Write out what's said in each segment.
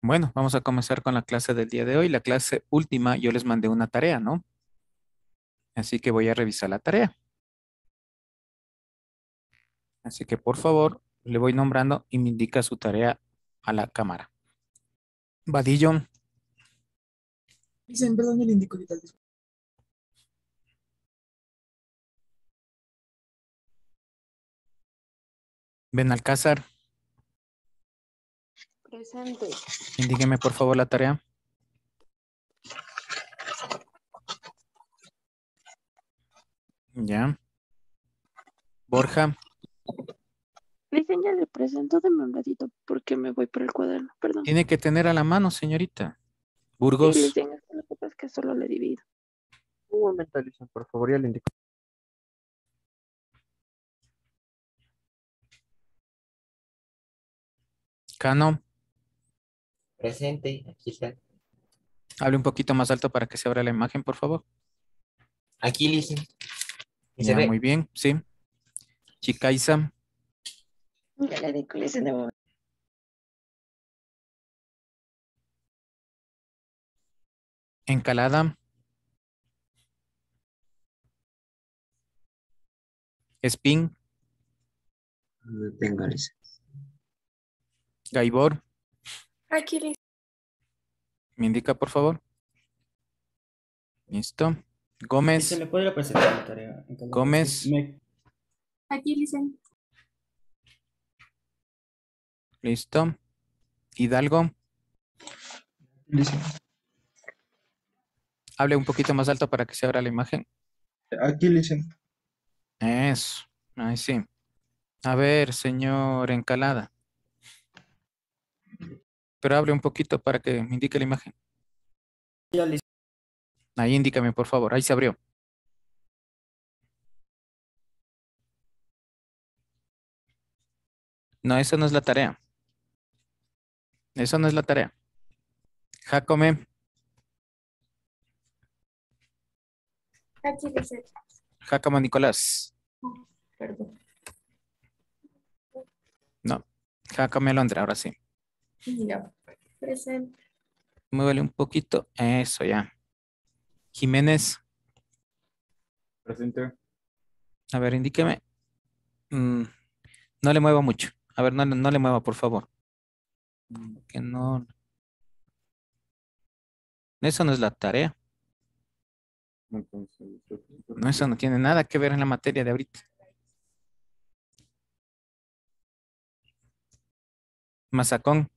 Bueno, vamos a comenzar con la clase del día de hoy. La clase última, yo les mandé una tarea, ¿no? Así que voy a revisar la tarea. Así que por favor, le voy nombrando y me indica su tarea a la cámara. Vadillon. Dicen, perdón, le indico ahorita. Benalcázar. Presente. Indíqueme por favor la tarea. Ya. Borja. ya le presento, de un porque me voy por el cuaderno, perdón. Tiene que tener a la mano, señorita. Burgos. Sí, es que solo le divido. Un momento, por favor, ya le indico. Cano. Presente, aquí está. Hable un poquito más alto para que se abra la imagen, por favor. Aquí, listo. Muy bien, sí. Chicaiza. La de momento. Encalada. Spin. No tengo Gaibor. Aquí listo. ¿Me indica, por favor? Listo. Gómez. Se puede Gómez. Aquí, dicen. Listo. Hidalgo. Hable un poquito más alto para que se abra la imagen. Aquí, listen Eso. Ahí sí. A ver, señor Encalada pero abre un poquito para que me indique la imagen. Ahí indícame, por favor. Ahí se abrió. No, eso no es la tarea. Eso no es la tarea. Jacome. Jacome Nicolás. Perdón. No. Jacome alondra, ahora sí presente. Muévale un poquito. Eso ya. Jiménez. Presente. A ver, indíqueme. Mm, no le mueva mucho. A ver, no, no le mueva, por favor. Mm. Que no. Eso no es la tarea. No, eso no tiene nada que ver en la materia de ahorita. Mazacón.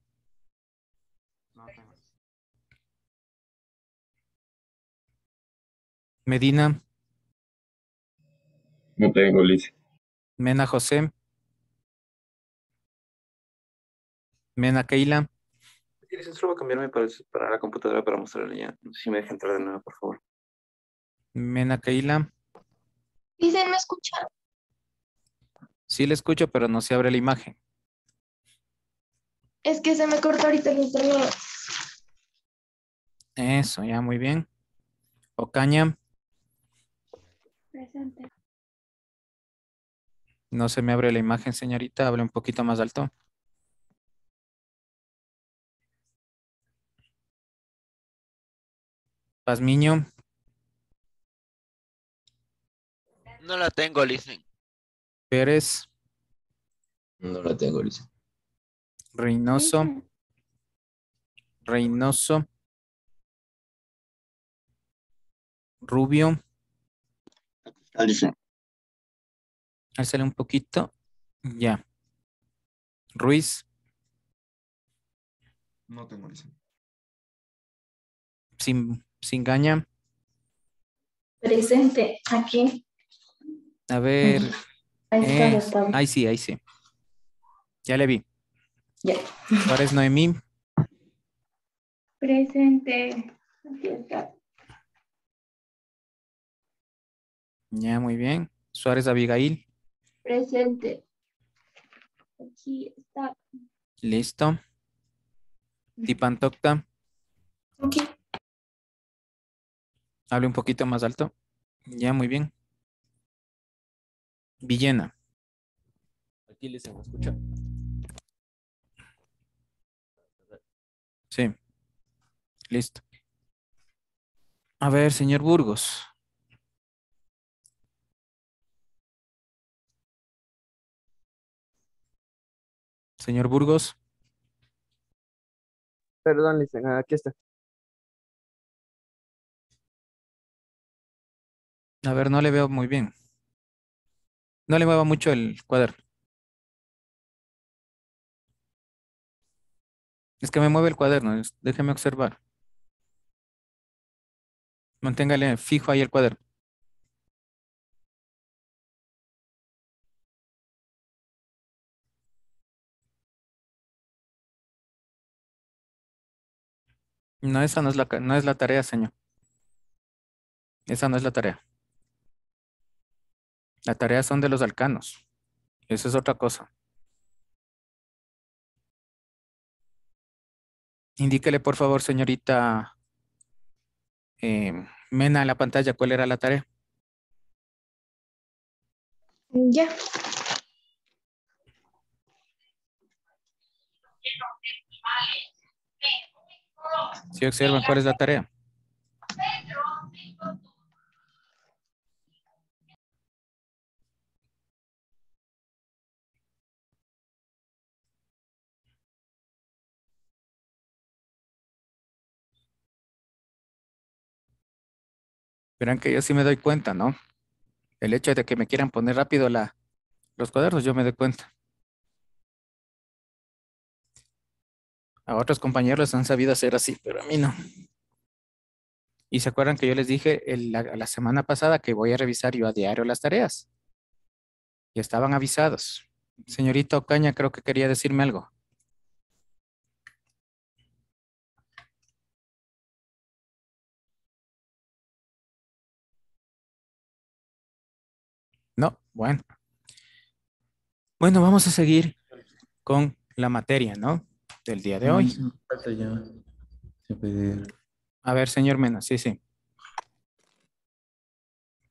Medina. No tengo, Liz. Mena José. Mena Keila. ¿Tienes solo cambiarme para, la computadora para mostrarle ya. No sé si me deja entrar de nuevo, por favor. Mena Keila. Dicen, ¿me escucha? Sí, le escucho, pero no se abre la imagen. Es que se me cortó ahorita el internet. Eso, ya, muy bien. Ocaña. Presente. No se me abre la imagen, señorita. Hable un poquito más alto. Pazmiño. No la tengo, listen. Pérez. No la tengo, listen. Reynoso. Reynoso. Rubio. Alza. un poquito. Ya. Ruiz. No tengo licencia. Sin, gaña. Presente, aquí. A ver. Ahí está, eh, Ahí sí, ahí sí. Ya le vi. Ya. Yeah. Ahora es Noemí. Presente. Aquí está. Ya, muy bien. Suárez Abigail. Presente. Aquí está. Listo. Tipantocta. Ok. Hable un poquito más alto. Ya, muy bien. Villena. Aquí les escuchado. Sí. Listo. A ver, señor Burgos. Señor Burgos. Perdón, aquí está. A ver, no le veo muy bien. No le mueva mucho el cuaderno. Es que me mueve el cuaderno, déjeme observar. Manténgale fijo ahí el cuaderno. No, esa no es la, no es la tarea, señor. Esa no es la tarea. La tarea son de los alcanos. Eso es otra cosa. Indíquele, por favor, señorita eh, Mena, en la pantalla, cuál era la tarea. Ya, Si observan cuál es la tarea. Verán que yo sí me doy cuenta, ¿no? El hecho de que me quieran poner rápido la, los cuadernos, yo me doy cuenta. A otros compañeros han sabido hacer así, pero a mí no. Y se acuerdan que yo les dije la, la semana pasada que voy a revisar yo a diario las tareas. Y estaban avisados. Señorita Ocaña, creo que quería decirme algo. No, bueno. Bueno, vamos a seguir con la materia, ¿no? del día de hoy. A ver, señor Mena, sí, sí.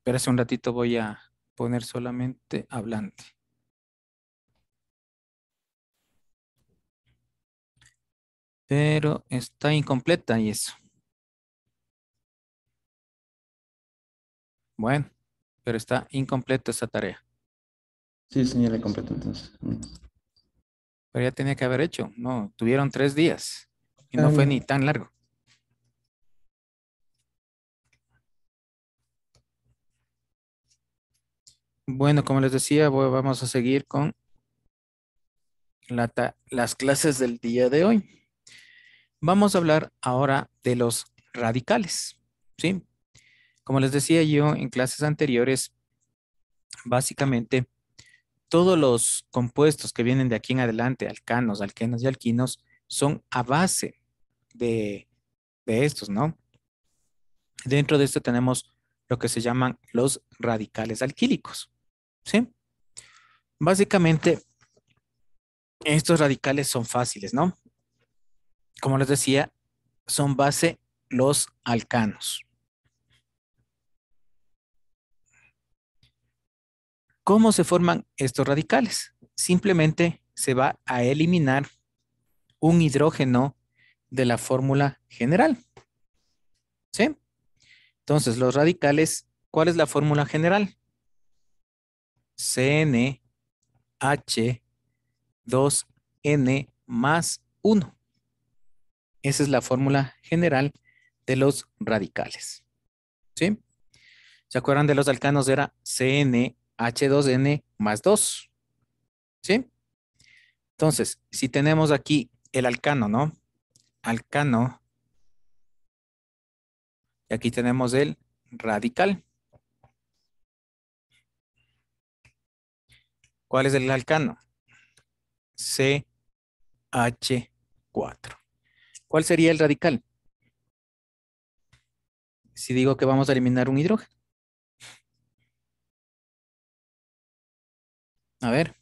Pero hace un ratito, voy a poner solamente hablante. Pero está incompleta y eso. Bueno, pero está incompleta esa tarea. Sí, señora, completa entonces. Pero ya tenía que haber hecho. No, tuvieron tres días y no fue ni tan largo. Bueno, como les decía, vamos a seguir con las clases del día de hoy. Vamos a hablar ahora de los radicales. ¿sí? Como les decía yo en clases anteriores, básicamente todos los compuestos que vienen de aquí en adelante, alcanos, alquenos y alquinos, son a base de, estos, ¿no? Dentro de esto tenemos lo que se llaman los radicales alquílicos, ¿sí? Básicamente, estos radicales son fáciles, ¿no? Como les decía, son base los alcanos. ¿Cómo se forman estos radicales? Simplemente se va a eliminar un hidrógeno de la fórmula general. ¿Sí? Entonces, los radicales, ¿cuál es la fórmula general? CnH2n más 1. Esa es la fórmula general de los radicales. ¿Sí? ¿Se acuerdan de los alcanos? Era CN H2N más 2. ¿Sí? Entonces, si tenemos aquí el alcano, ¿no? Alcano. Y aquí tenemos el radical. ¿Cuál es el alcano? CH4. ¿Cuál sería el radical? Si digo que vamos a eliminar un hidrógeno. A ver.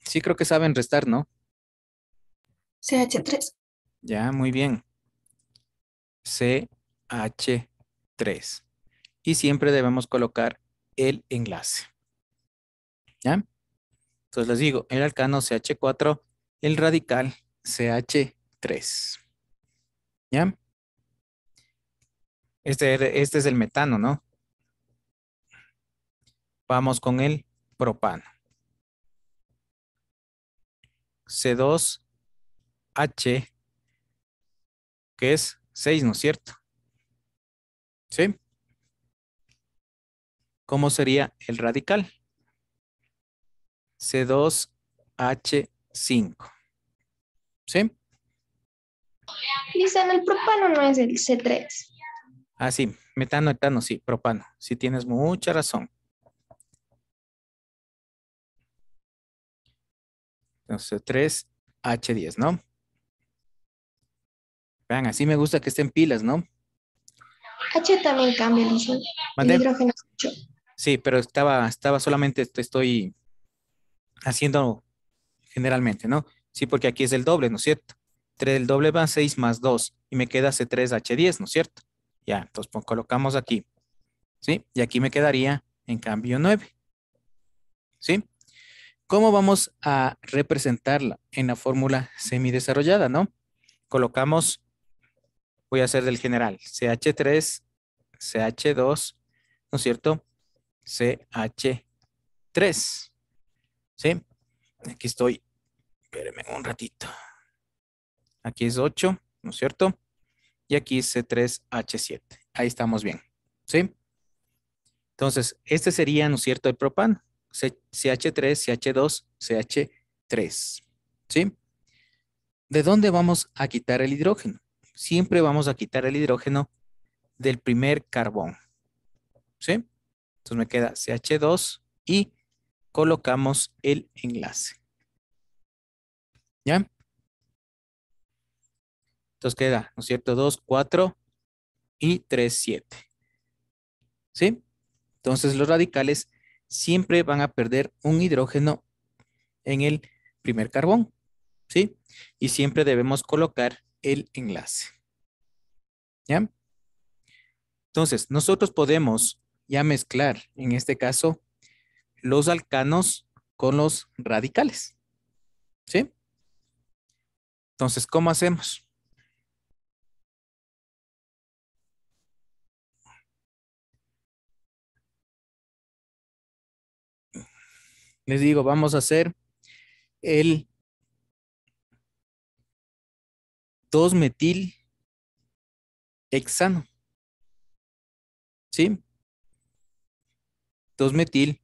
Sí, creo que saben restar, ¿no? CH3. Ya, muy bien. CH3. Y siempre debemos colocar el enlace. ¿Ya? Entonces les digo, el alcano CH4, el radical CH3. ¿Ya? Este, este es el metano, ¿no? Vamos con el propano. C2H, que es 6, ¿no es cierto? ¿Sí? ¿Cómo sería el radical? C2H5. ¿Sí? Dicen, el propano no es el C3. Ah, sí, metano, etano, sí, propano. Sí, tienes mucha razón. Entonces, 3H10, ¿no? Vean, así me gusta que estén pilas, ¿no? H también cambia, ¿no? hidrógeno 8. Sí, pero estaba, estaba solamente, estoy haciendo generalmente, ¿no? Sí, porque aquí es el doble, ¿no es cierto? 3 del doble va 6 más 2 y me queda C3H10, ¿no es cierto? Ya, entonces colocamos aquí, ¿sí? Y aquí me quedaría, en cambio, 9, ¿sí? ¿Cómo vamos a representarla en la fórmula semidesarrollada, no? Colocamos, voy a hacer del general, CH3, CH2, ¿no es cierto? CH3, ¿sí? Aquí estoy, espérenme un ratito. Aquí es 8, ¿no es cierto? Y aquí es C3H7. Ahí estamos bien, ¿sí? Entonces, este sería, ¿no es cierto?, el propano. CH3, CH2, CH3. ¿Sí? ¿De dónde vamos a quitar el hidrógeno? Siempre vamos a quitar el hidrógeno del primer carbón. ¿Sí? Entonces me queda CH2 y colocamos el enlace. ¿Ya? Entonces queda, ¿no es cierto? 2, 4 y 3, 7. ¿Sí? Entonces los radicales siempre van a perder un hidrógeno en el primer carbón, ¿sí? Y siempre debemos colocar el enlace. ¿Ya? Entonces, nosotros podemos ya mezclar, en este caso, los alcanos con los radicales, ¿sí? Entonces, ¿cómo hacemos? les digo, vamos a hacer el 2-metil hexano. ¿Sí? 2-metil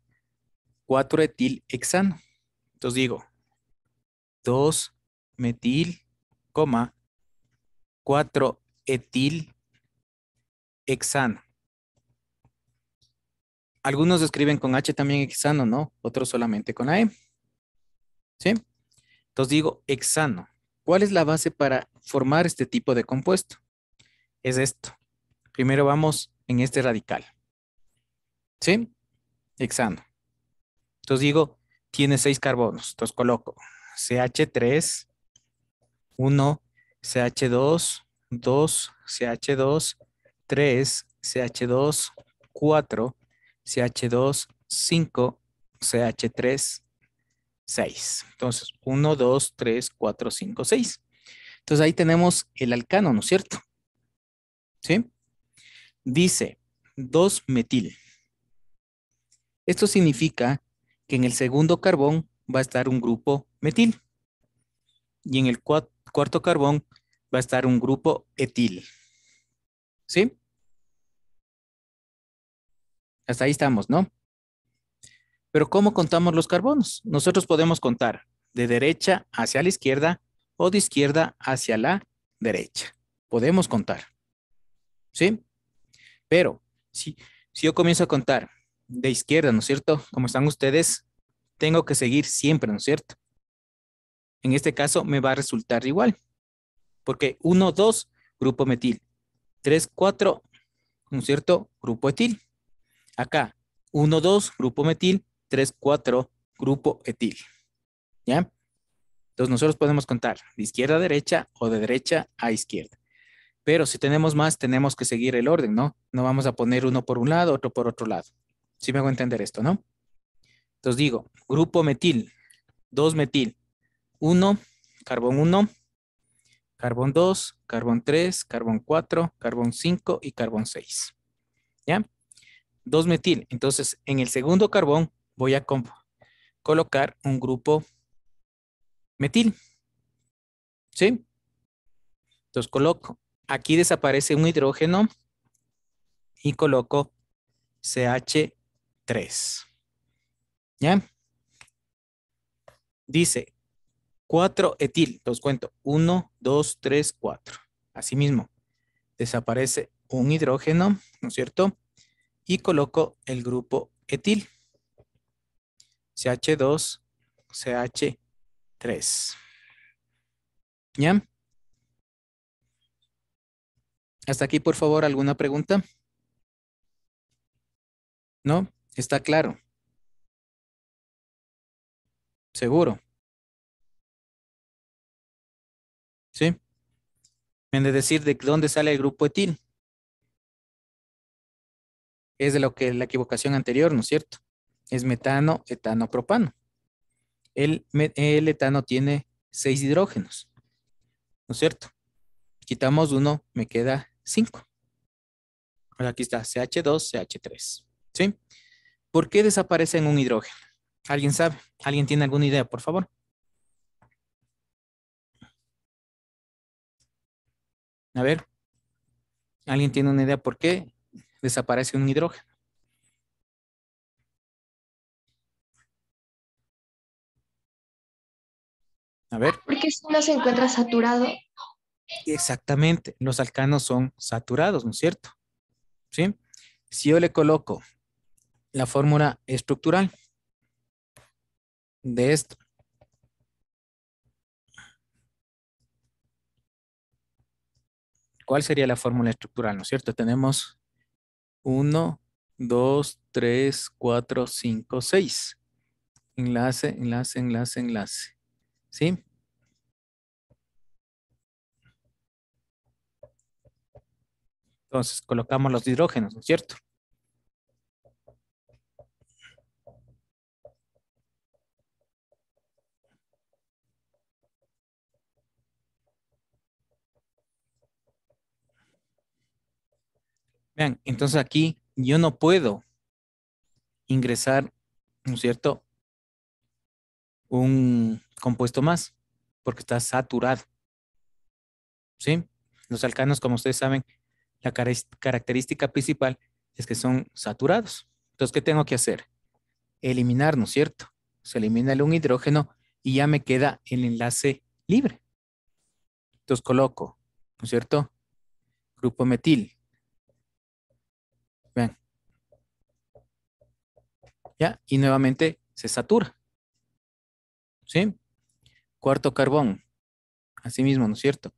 4-etil hexano. Entonces digo, 2-metil, coma, 4-etil hexano. Algunos escriben con H también hexano, ¿no? Otros solamente con AE. ¿Sí? Entonces digo hexano. ¿Cuál es la base para formar este tipo de compuesto? Es esto. Primero vamos en este radical. ¿Sí? Hexano. Entonces digo, tiene seis carbonos. Entonces coloco CH3, 1, CH2, 2, CH2, 3, CH2, 4, CH2, 5, CH3, 6. Entonces, 1, 2, 3, 4, 5, 6. Entonces, ahí tenemos el alcano, ¿no es cierto? ¿Sí? Dice 2-metil. Esto significa que en el segundo carbón va a estar un grupo metil y en el cuarto carbón va a estar un grupo etil. ¿Sí? Hasta ahí estamos, ¿no? Pero ¿cómo contamos los carbonos? Nosotros podemos contar de derecha hacia la izquierda o de izquierda hacia la derecha. Podemos contar. ¿Sí? Pero si, si yo comienzo a contar de izquierda, ¿no es cierto? Como están ustedes, tengo que seguir siempre, ¿no es cierto? En este caso me va a resultar igual. Porque 1, 2, grupo metil. 3, 4, ¿no es cierto? Grupo etil acá 1, 2, grupo metil, 3, 4, grupo etil. ¿Ya? Entonces nosotros podemos contar de izquierda a derecha o de derecha a izquierda. Pero si tenemos más, tenemos que seguir el orden, ¿no? No vamos a poner uno por un lado, otro por otro lado. ¿Sí me hago entender esto, no? Entonces digo, grupo metil, 2 metil, 1, carbón 1, carbón 2, carbón 3, carbón 4, carbón 5 y carbón 6. ¿Ya? 2 metil. Entonces, en el segundo carbón voy a colocar un grupo metil. ¿Sí? Entonces coloco, aquí desaparece un hidrógeno y coloco CH3. ¿Ya? Dice 4 etil, los cuento, 1, 2, 3, 4. Asimismo, desaparece un hidrógeno, ¿no es cierto? y coloco el grupo etil. CH2, CH3. ¿Ya? Hasta aquí, por favor, ¿alguna pregunta? ¿No? ¿Está claro? ¿Seguro? ¿Sí? En de decir de dónde sale el grupo etil es de lo que la equivocación anterior, ¿no es cierto? Es metano, etano, propano. El, etano tiene seis hidrógenos, ¿no es cierto? Quitamos uno, me queda cinco. aquí está CH2, CH3, ¿sí? ¿Por qué en un hidrógeno? ¿Alguien sabe? ¿Alguien tiene alguna idea, por favor? A ver, ¿alguien tiene una idea por qué desaparece un hidrógeno. A ver. Porque si no se encuentra saturado. Exactamente, los alcanos son saturados, ¿no es cierto? ¿Sí? Si yo le coloco la fórmula estructural de esto, ¿cuál sería la fórmula estructural, no es cierto? Tenemos 1, 2, 3, 4, 5, 6. Enlace, enlace, enlace, enlace. ¿Sí? Entonces colocamos los hidrógenos, ¿no es cierto? entonces aquí yo no puedo ingresar, ¿no es cierto?, un compuesto más, porque está saturado. ¿Sí? Los alcanos, como ustedes saben, la característica principal es que son saturados. Entonces, ¿qué tengo que hacer? Eliminar, ¿no es cierto? Se elimina el un hidrógeno y ya me queda el enlace libre. Entonces coloco, ¿no es cierto? Grupo metil, Vean. ¿Ya? Y nuevamente se satura. ¿Sí? Cuarto carbón. Así mismo, ¿no es cierto?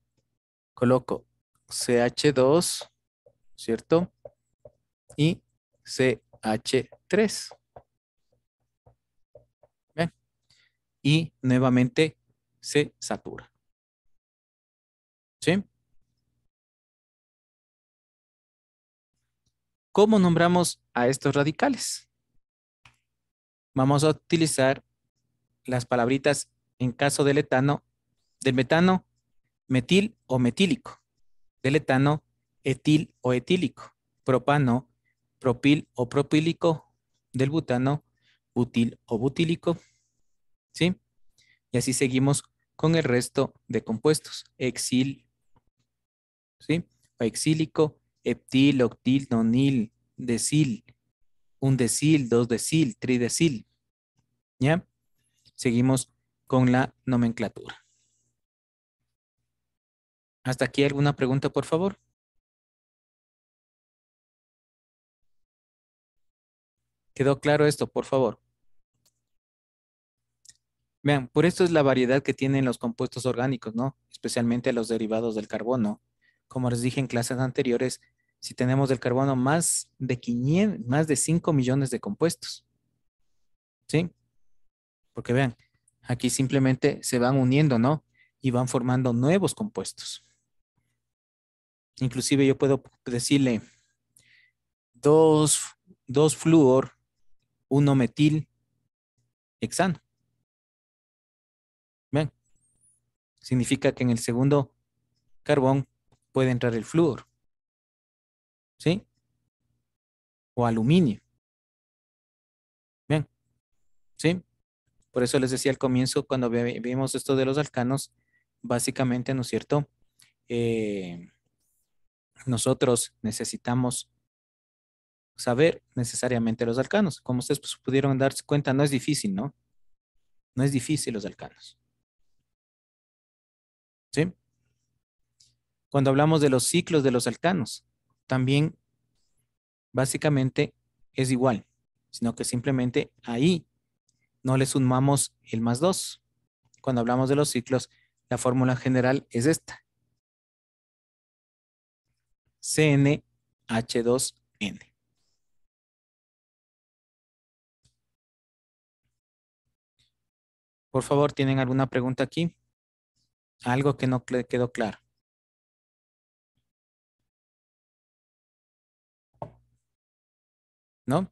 Coloco CH2, ¿cierto? Y CH3. ¿Ven? Y nuevamente se satura. ¿Sí? ¿Cómo nombramos a estos radicales? Vamos a utilizar las palabritas en caso del etano, del metano, metil o metílico, del etano, etil o etílico, propano, propil o propílico, del butano, butil o butílico, ¿sí? Y así seguimos con el resto de compuestos, exil, ¿sí? exílico, Eptil, octil, nonil, decil, un decil, dos decil, tridecil. ¿Ya? Seguimos con la nomenclatura. ¿Hasta aquí alguna pregunta, por favor? ¿Quedó claro esto, por favor? Vean, por esto es la variedad que tienen los compuestos orgánicos, ¿no? Especialmente los derivados del carbono. Como les dije en clases anteriores, si tenemos del carbono más de 500, más de 5 millones de compuestos. ¿Sí? Porque vean, aquí simplemente se van uniendo, ¿no? Y van formando nuevos compuestos. Inclusive yo puedo decirle dos, dos flúor, uno metil, hexano. ven significa que en el segundo carbón puede entrar el flúor. ¿sí? O aluminio. Bien, ¿sí? Por eso les decía al comienzo, cuando vimos esto de los alcanos, básicamente, ¿no es cierto? Eh, nosotros necesitamos saber necesariamente los alcanos. Como ustedes pues, pudieron darse cuenta, no es difícil, ¿no? No es difícil los alcanos. ¿Sí? Cuando hablamos de los ciclos de los alcanos, también básicamente es igual, sino que simplemente ahí no le sumamos el más 2. Cuando hablamos de los ciclos, la fórmula general es esta. CNH2N. Por favor, ¿tienen alguna pregunta aquí? Algo que no quedó claro. No.